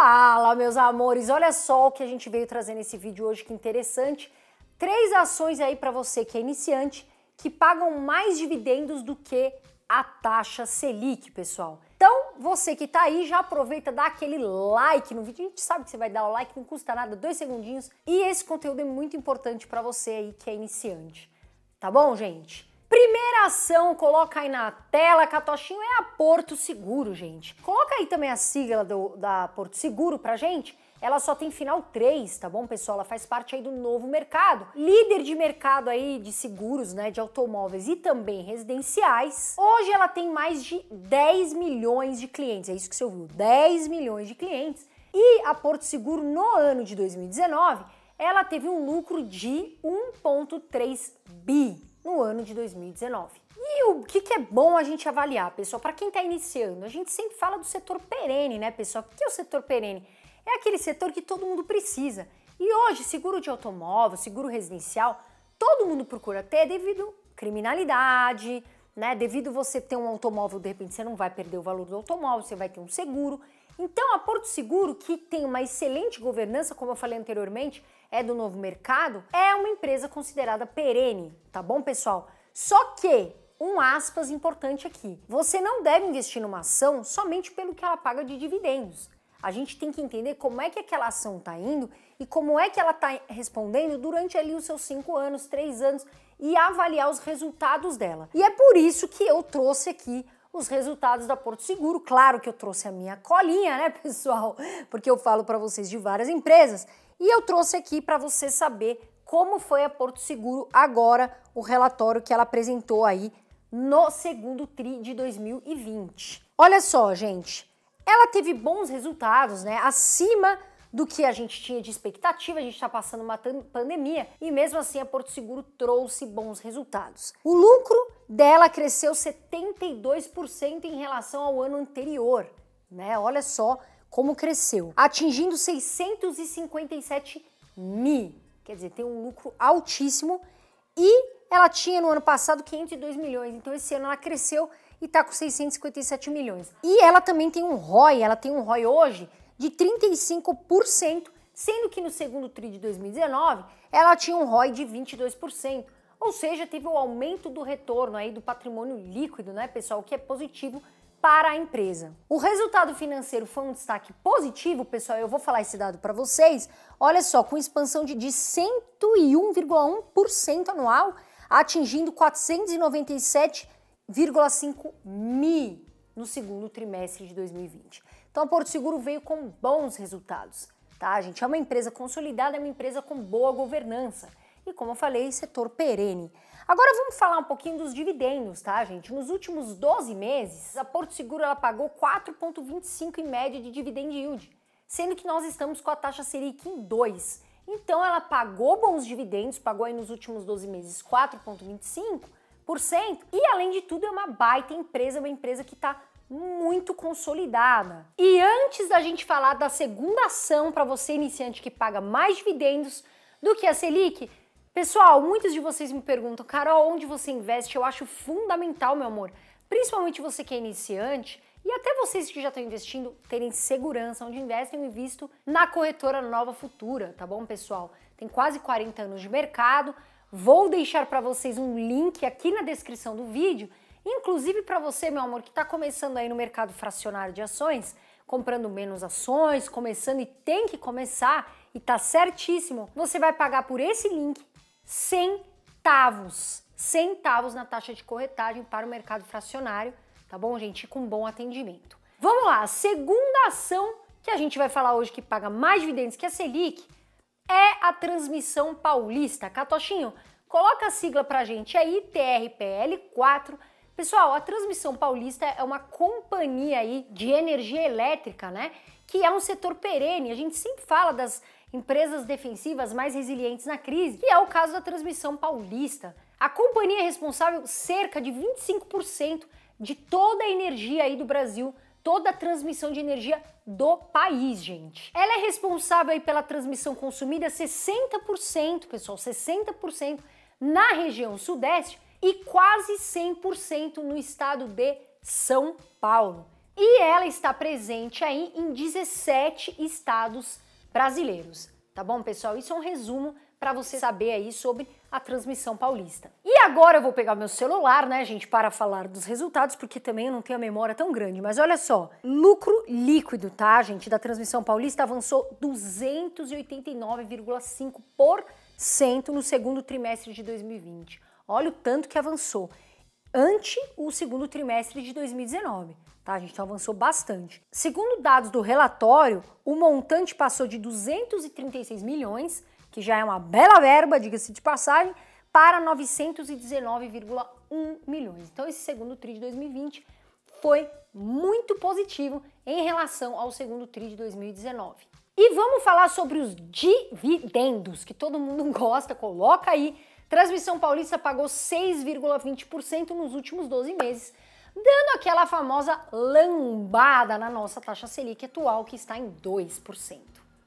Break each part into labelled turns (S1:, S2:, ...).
S1: Fala, meus amores, olha só o que a gente veio trazer nesse vídeo hoje que interessante. Três ações aí para você que é iniciante que pagam mais dividendos do que a taxa Selic, pessoal. Então, você que tá aí, já aproveita, dá aquele like no vídeo. A gente sabe que você vai dar o like, não custa nada, dois segundinhos. E esse conteúdo é muito importante para você aí que é iniciante. Tá bom, gente? Primeira ação, coloca aí na tela, Catochinho, é a Porto Seguro, gente. Coloca aí também a sigla do, da Porto Seguro pra gente. Ela só tem final 3, tá bom, pessoal? Ela faz parte aí do novo mercado. Líder de mercado aí de seguros, né, de automóveis e também residenciais. Hoje ela tem mais de 10 milhões de clientes, é isso que você ouviu, 10 milhões de clientes. E a Porto Seguro, no ano de 2019, ela teve um lucro de 1,3 bi no ano de 2019. E o que, que é bom a gente avaliar, pessoal? Para quem está iniciando, a gente sempre fala do setor perene, né, pessoal? O que é o setor perene? É aquele setor que todo mundo precisa. E hoje, seguro de automóvel, seguro residencial, todo mundo procura ter devido criminalidade, né? Devido você ter um automóvel, de repente você não vai perder o valor do automóvel, você vai ter um seguro. Então, a Porto Seguro, que tem uma excelente governança, como eu falei anteriormente, é do novo mercado, é uma empresa considerada perene, tá bom, pessoal? Só que um aspas importante aqui. Você não deve investir numa ação somente pelo que ela paga de dividendos. A gente tem que entender como é que aquela ação está indo e como é que ela está respondendo durante ali os seus cinco anos, três anos e avaliar os resultados dela. E é por isso que eu trouxe aqui os resultados da Porto Seguro. Claro que eu trouxe a minha colinha, né, pessoal? Porque eu falo para vocês de várias empresas. E eu trouxe aqui para você saber como foi a Porto Seguro agora, o relatório que ela apresentou aí no segundo TRI de 2020. Olha só, gente, ela teve bons resultados, né? Acima do que a gente tinha de expectativa. A gente está passando uma pandemia e mesmo assim a Porto Seguro trouxe bons resultados. O lucro dela cresceu 72% em relação ao ano anterior, né? Olha só como cresceu, atingindo 657 mil. Quer dizer, tem um lucro altíssimo e ela tinha no ano passado 502 milhões. Então esse ano ela cresceu e está com 657 milhões. E ela também tem um ROI, ela tem um ROI hoje de 35%, sendo que no segundo TRI de 2019 ela tinha um ROI de 22%. Ou seja, teve o um aumento do retorno aí do patrimônio líquido, né, pessoal, que é positivo para a empresa. O resultado financeiro foi um destaque positivo, pessoal. Eu vou falar esse dado para vocês. Olha só, com expansão de, de 101,1% anual, atingindo 497,5 mil no segundo trimestre de 2020. Então a Porto Seguro veio com bons resultados, tá? A gente é uma empresa consolidada, é uma empresa com boa governança e, como eu falei, setor perene. Agora vamos falar um pouquinho dos dividendos, tá, gente? Nos últimos 12 meses, a Porto Seguro ela pagou 4,25 em média de dividend yield, sendo que nós estamos com a taxa Selic em 2. Então ela pagou bons dividendos, pagou aí nos últimos 12 meses 4,25% e, além de tudo, é uma baita empresa, uma empresa que está muito consolidada. E antes da gente falar da segunda ação para você iniciante que paga mais dividendos do que a Selic, pessoal, muitos de vocês me perguntam, Carol, onde você investe? Eu acho fundamental, meu amor, principalmente você que é iniciante. E até vocês que já estão investindo terem segurança onde investem, eu invisto na corretora Nova Futura, tá bom, pessoal? Tem quase 40 anos de mercado. Vou deixar para vocês um link aqui na descrição do vídeo Inclusive para você, meu amor, que está começando aí no mercado fracionário de ações, comprando menos ações, começando e tem que começar, e tá certíssimo, você vai pagar por esse link centavos, centavos na taxa de corretagem para o mercado fracionário, tá bom, gente? Com bom atendimento. Vamos lá, a segunda ação que a gente vai falar hoje que paga mais dividendos que a Selic é a transmissão paulista. Catochinho, coloca a sigla pra gente aí, TRPL4, Pessoal, a Transmissão Paulista é uma companhia aí de energia elétrica, né? Que é um setor perene. A gente sempre fala das empresas defensivas mais resilientes na crise, que é o caso da Transmissão Paulista. A companhia é responsável cerca de 25% de toda a energia aí do Brasil toda a transmissão de energia do país, gente. Ela é responsável aí pela transmissão consumida 60%, pessoal, 60% na região sudeste e quase 100% no estado de São Paulo. E ela está presente aí em 17 estados brasileiros. Tá bom, pessoal? Isso é um resumo para você saber aí sobre a transmissão paulista. E agora eu vou pegar meu celular, né, gente, para falar dos resultados, porque também eu não tenho a memória tão grande. Mas olha só, lucro líquido, tá, gente, da transmissão paulista avançou 289,5% no segundo trimestre de 2020. Olha o tanto que avançou ante o segundo trimestre de 2019. Tá, a gente avançou bastante. Segundo dados do relatório, o montante passou de 236 milhões, que já é uma bela verba, diga-se de passagem, para 919,1 milhões. Então esse segundo tri de 2020 foi muito positivo em relação ao segundo tri de 2019. E vamos falar sobre os dividendos, que todo mundo gosta, coloca aí Transmissão paulista pagou 6,20% nos últimos 12 meses, dando aquela famosa lambada na nossa taxa Selic atual, que está em 2%.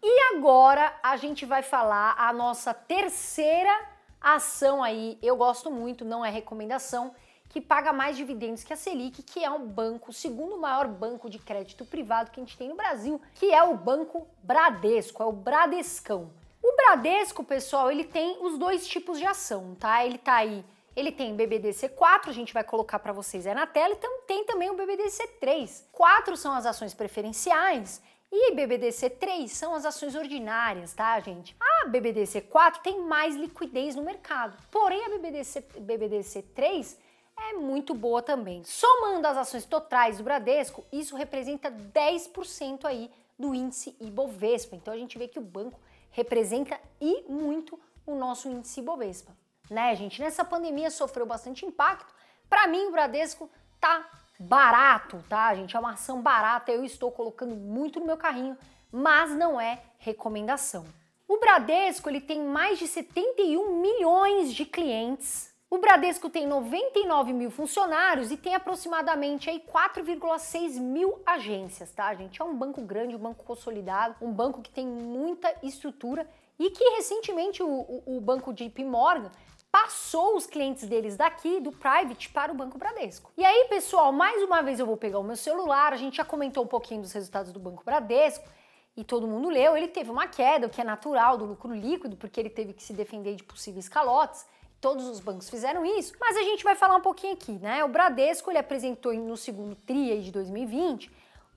S1: E agora a gente vai falar a nossa terceira ação aí, eu gosto muito, não é recomendação, que paga mais dividendos que a Selic, que é um banco, o segundo maior banco de crédito privado que a gente tem no Brasil, que é o Banco Bradesco, é o Bradescão. O Bradesco, pessoal, ele tem os dois tipos de ação, tá? Ele tá aí, ele tem BBDC4, a gente vai colocar para vocês aí na tela, e então tem também o BBDC3. Quatro são as ações preferenciais e BBDC3 são as ações ordinárias, tá, gente? A BBDC4 tem mais liquidez no mercado, porém a BBDC, BBDC3 é muito boa também. Somando as ações totais do Bradesco, isso representa 10% aí do índice Ibovespa. Então a gente vê que o banco representa e muito o nosso índice Bovespa. Né, gente? Nessa pandemia sofreu bastante impacto. Para mim, o Bradesco tá barato, tá, gente? É uma ação barata, eu estou colocando muito no meu carrinho, mas não é recomendação. O Bradesco, ele tem mais de 71 milhões de clientes o Bradesco tem 99 mil funcionários e tem aproximadamente 4,6 mil agências, tá, gente? É um banco grande, um banco consolidado, um banco que tem muita estrutura e que recentemente o, o, o banco JP Morgan passou os clientes deles daqui do private para o Banco Bradesco. E aí, pessoal, mais uma vez eu vou pegar o meu celular, a gente já comentou um pouquinho dos resultados do Banco Bradesco e todo mundo leu, ele teve uma queda, o que é natural do lucro líquido, porque ele teve que se defender de possíveis calotes. Todos os bancos fizeram isso, mas a gente vai falar um pouquinho aqui, né? O Bradesco ele apresentou no segundo TRI de 2020.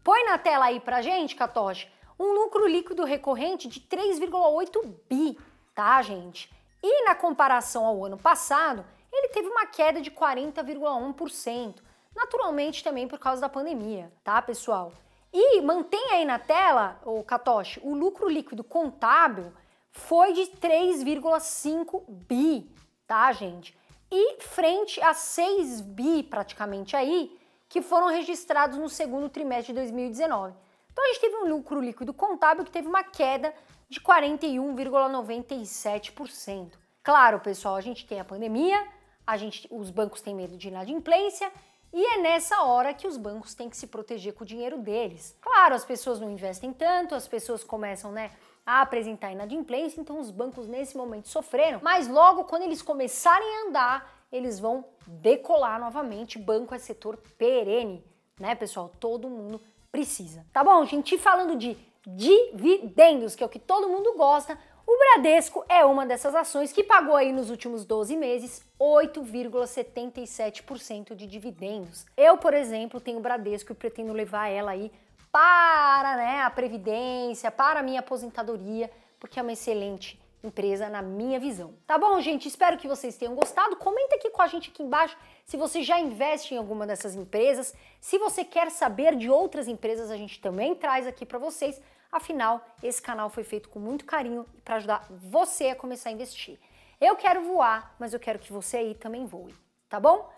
S1: Põe na tela aí pra gente, Katoshi, um lucro líquido recorrente de 3,8 bi, tá, gente? E na comparação ao ano passado, ele teve uma queda de 40,1%, naturalmente também por causa da pandemia, tá, pessoal? E mantém aí na tela, o Katoshi, o lucro líquido contábil foi de 3,5 bi, tá, gente? E frente a 6 bi praticamente aí, que foram registrados no segundo trimestre de 2019. Então a gente teve um lucro líquido contábil que teve uma queda de 41,97%. Claro, pessoal, a gente tem a pandemia, a gente, os bancos têm medo de inadimplência e é nessa hora que os bancos têm que se proteger com o dinheiro deles. Claro, as pessoas não investem tanto, as pessoas começam, né, a apresentar inadimplência, então os bancos nesse momento sofreram, mas logo quando eles começarem a andar, eles vão decolar novamente. Banco é setor perene, né, pessoal? Todo mundo precisa. Tá bom, gente? E falando de dividendos, que é o que todo mundo gosta, o Bradesco é uma dessas ações que pagou aí nos últimos 12 meses 8,77% de dividendos. Eu, por exemplo, tenho Bradesco e pretendo levar ela aí para né, a Previdência, para a minha aposentadoria, porque é uma excelente empresa na minha visão. Tá bom, gente? Espero que vocês tenham gostado. Comenta aqui com a gente aqui embaixo se você já investe em alguma dessas empresas. Se você quer saber de outras empresas, a gente também traz aqui para vocês. Afinal, esse canal foi feito com muito carinho para ajudar você a começar a investir. Eu quero voar, mas eu quero que você aí também voe, tá bom?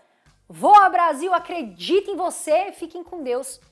S1: Voa Brasil, acredita em você, fiquem com Deus